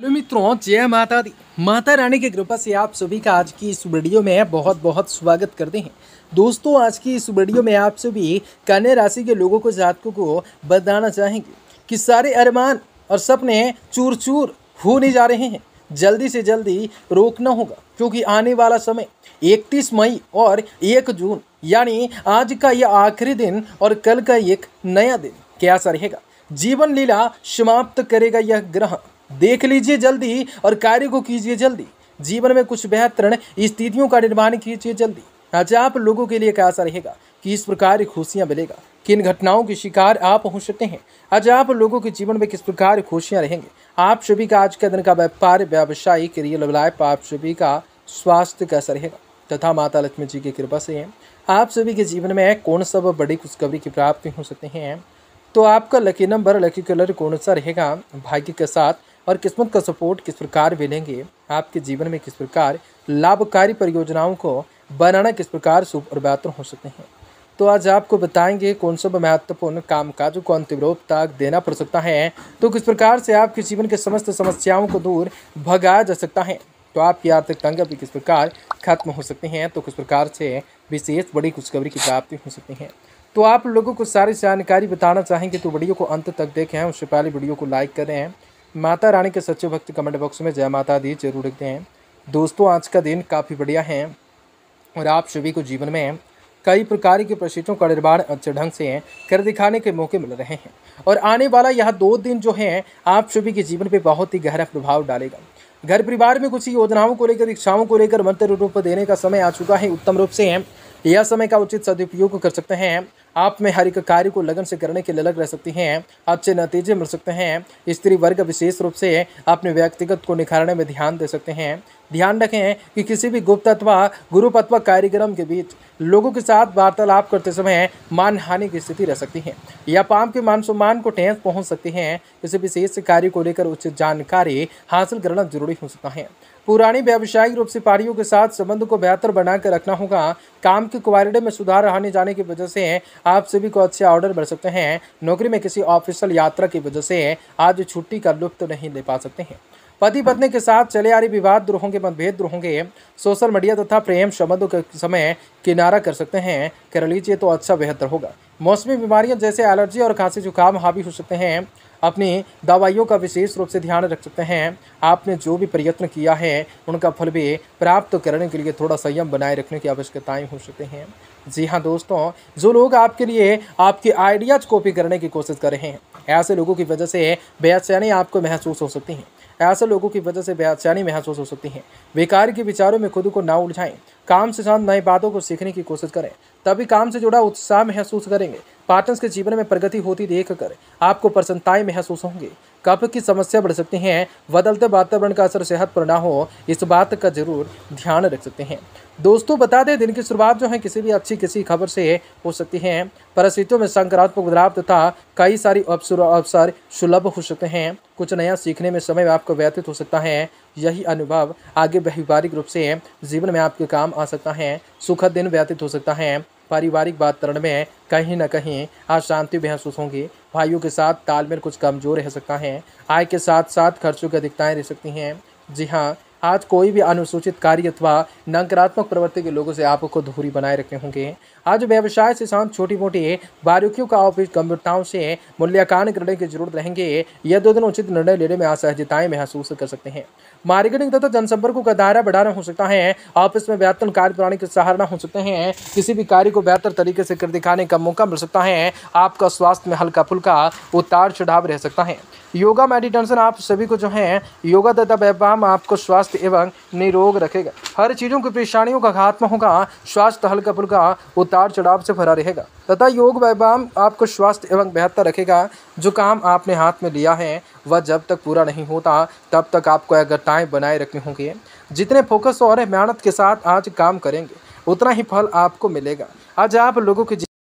hello मित्रों जय माता दी माता रानी की कृपा से आप सभी का आज की इस वीडियो में बहुत बहुत स्वागत करते हैं दोस्तों आज की इस वीडियो में आप सभी कन्या राशि के लोगों को जातकों को बताना चाहेंगे कि सारे अरमान और सपने चूर चूर होने जा रहे हैं जल्दी से जल्दी रोकना होगा क्योंकि आने वाला समय 31 मई और 1 जून यानी आज का यह आखिरी दिन और कल का एक नया दिन कैसा रहेगा जीवन लीला समाप्त करेगा यह ग्रह देख लीजिए जल्दी और कार्य को कीजिए जल्दी जीवन में कुछ बेहतर स्थितियों का निर्माण कीजिए जल्दी आज आप लोगों के लिए क्या रहेगा कि इस प्रकार खुशियाँ मिलेगा किन घटनाओं के शिकार आप हो सकते हैं आज आप लोगों के जीवन में किस प्रकार खुशियाँ रहेंगे आप सभी का आज का दिन का व्यापार व्यवसायिक रियल लाइफ आप सभी का स्वास्थ्य कैसा रहेगा तथा माता लक्ष्मी जी की कृपा से है आप सभी के जीवन में कौन सब बड़ी खुशखबरी की प्राप्ति हो सकते हैं तो आपका लकी नंबर लकी कलर कौन सा रहेगा भाग्य के साथ और किस्मत का सपोर्ट किस प्रकार मिलेंगे आपके जीवन में किस प्रकार लाभकारी परियोजनाओं को बनाना किस प्रकार शुभ और बेहतर हो सकते हैं तो आज आपको बताएंगे कौन सा महत्वपूर्ण काम काजों को अंतिम रूप तक देना पड़ सकता है तो किस प्रकार से आपके जीवन के समस्त समस्याओं को दूर भगाया जा सकता है तो आपकी आर्थिक तंग भी किस प्रकार खत्म हो सकते हैं तो किस प्रकार से विशेष बड़ी खुशखबरी की प्राप्ति हो सकती है तो आप लोगों को सारी जानकारी बताना चाहेंगे तो वीडियो को अंत तक देखें उससे पहले वीडियो को लाइक करें माता रानी के सच्चे भक्त कमेंट बॉक्स में जय माता दी जरूर लिखते हैं दोस्तों आज का दिन काफ़ी बढ़िया है और आप सभी को जीवन में कई प्रकार के प्रशिक्षों का निर्माण अच्छे ढंग से कर दिखाने के मौके मिल रहे हैं और आने वाला यह दो दिन जो है आप सभी के जीवन पर बहुत ही गहरा प्रभाव डालेगा घर परिवार में कुछ योजनाओं को लेकर इच्छाओं को लेकर मंत्र रूप देने का समय आ चुका है उत्तम रूप से यह समय का उचित सदुपयोग कर सकते हैं आप में हर एक कार्य को लगन से करने लिए ललक रह सकती हैं अच्छे नतीजे मिल सकते हैं स्त्री वर्ग विशेष रूप से अपने व्यक्तिगत को निखारने में ध्यान दे सकते हैं ध्यान रखें कि किसी भी गुप्त अथवा ग्रुप अथवा कार्यक्रम के बीच लोगों के साथ वार्तालाप करते समय मानहानि की स्थिति रह सकती है या पाम के मान सम्मान को ठेस पहुंच सकती है किसी विशेष कार्य को लेकर उचित जानकारी हासिल करना जरूरी हो सकता है पुरानी व्यावसायिक रूप से पारियों के साथ संबंध को बेहतर बनाकर रखना होगा काम की क्वालिटी में सुधार आने जाने की वजह से आप सभी को अच्छे ऑर्डर बढ़ सकते हैं नौकरी में किसी ऑफिशियल यात्रा की वजह से आज छुट्टी का लुप्त तो नहीं ले पा सकते हैं पति पत्नी के साथ चले आ रहे विवाद दूर होंगे मतभेद दूर होंगे सोशल मीडिया तथा प्रेम संबंधों के समय किनारा कर सकते हैं कर लीजिए तो अच्छा बेहतर होगा मौसमी बीमारियां जैसे एलर्जी और खांसी जुकाम हावी हो सकते हैं अपनी दवाइयों का विशेष रूप से ध्यान रख सकते हैं आपने जो भी प्रयत्न किया है उनका फल भी प्राप्त करने के लिए थोड़ा संयम बनाए रखने की आवश्यकताएँ हो सकते हैं जी हाँ दोस्तों जो लोग आपके लिए आपके आइडियाज़ कॉपी करने की कोशिश कर रहे हैं ऐसे लोगों की वजह से बेचैनी आपको महसूस हो सकती है ऐसे लोगों की वजह से बेचैनी महसूस हो सकती है बेकार के विचारों में खुद को ना उलझाएं काम से साथ नई बातों को सीखने की कोशिश करें तभी काम से जुड़ा उत्साह महसूस करेंगे पार्टनर्स के जीवन में प्रगति होती देख कर आपको प्रसन्नताएं महसूस होंगी कफ की समस्या बढ़ सकती है बदलते वातावरण का असर सेहत पर ना हो इस बात का जरूर ध्यान रख सकते हैं दोस्तों बता दें दिन की शुरुआत जो है किसी भी अच्छी किसी खबर से हो सकती है परिस्थितियों में सकारात्मक बदलाव तथा कई सारी अवसर अवसर सुलभ हो सकते हैं कुछ नया सीखने में समय आपको व्यतीत हो सकता है यही अनुभव आगे व्यवहारिक रूप से जीवन में आपके काम आ सकता है सुखद दिन व्यतीत हो सकता है पारिवारिक वातावरण में कहीं ना कहीं अशांति महसूस होंगी भाइयों के साथ तालमेल कुछ कमजोर रह सकता है आय के साथ साथ खर्चों की अधिकताएँ रह सकती हैं जी हाँ आज कोई भी अनुसूचित कार्य अथवा नकारात्मक प्रवृत्ति के लोगों से आपको दूरी बनाए रखने होंगे आज व्यवसाय से शांत छोटी मोटी बारीकियों का ऑफिस गंभीरताओं से मूल्यांकन करने की जरूरत रहेंगे यह दो दिन उचित निर्णय लेने में असहजताएं महसूस कर सकते हैं मार्केटिंग तथा जनसंपर्कों का दायरा बढ़ाना हो सकता है ऑफिस में व्याकरण कार्य प्रणाली का सहारा हो सकते हैं किसी भी कार्य को बेहतर तरीके से कर दिखाने का मौका मिल सकता है आपका स्वास्थ्य में हल्का फुल्का उतार चढ़ाव रह सकता है योगा मेडिटेशन आप सभी को जो है योगा तथा व्यायाम आपको स्वास्थ्य स्वस्थ एवं निरोग रखेगा हर चीज़ों की परेशानियों का खात्मा होगा स्वास्थ्य हल्का फुल्का उतार चढ़ाव से भरा रहेगा तथा योग व्यायाम आपको स्वास्थ्य एवं बेहतर रखेगा जो काम आपने हाथ में लिया है वह जब तक पूरा नहीं होता तब तक आपको एकगट्टाएँ बनाए रखनी होंगी जितने फोकस और मेहनत के साथ आज काम करेंगे उतना ही फल आपको मिलेगा आज आप लोगों के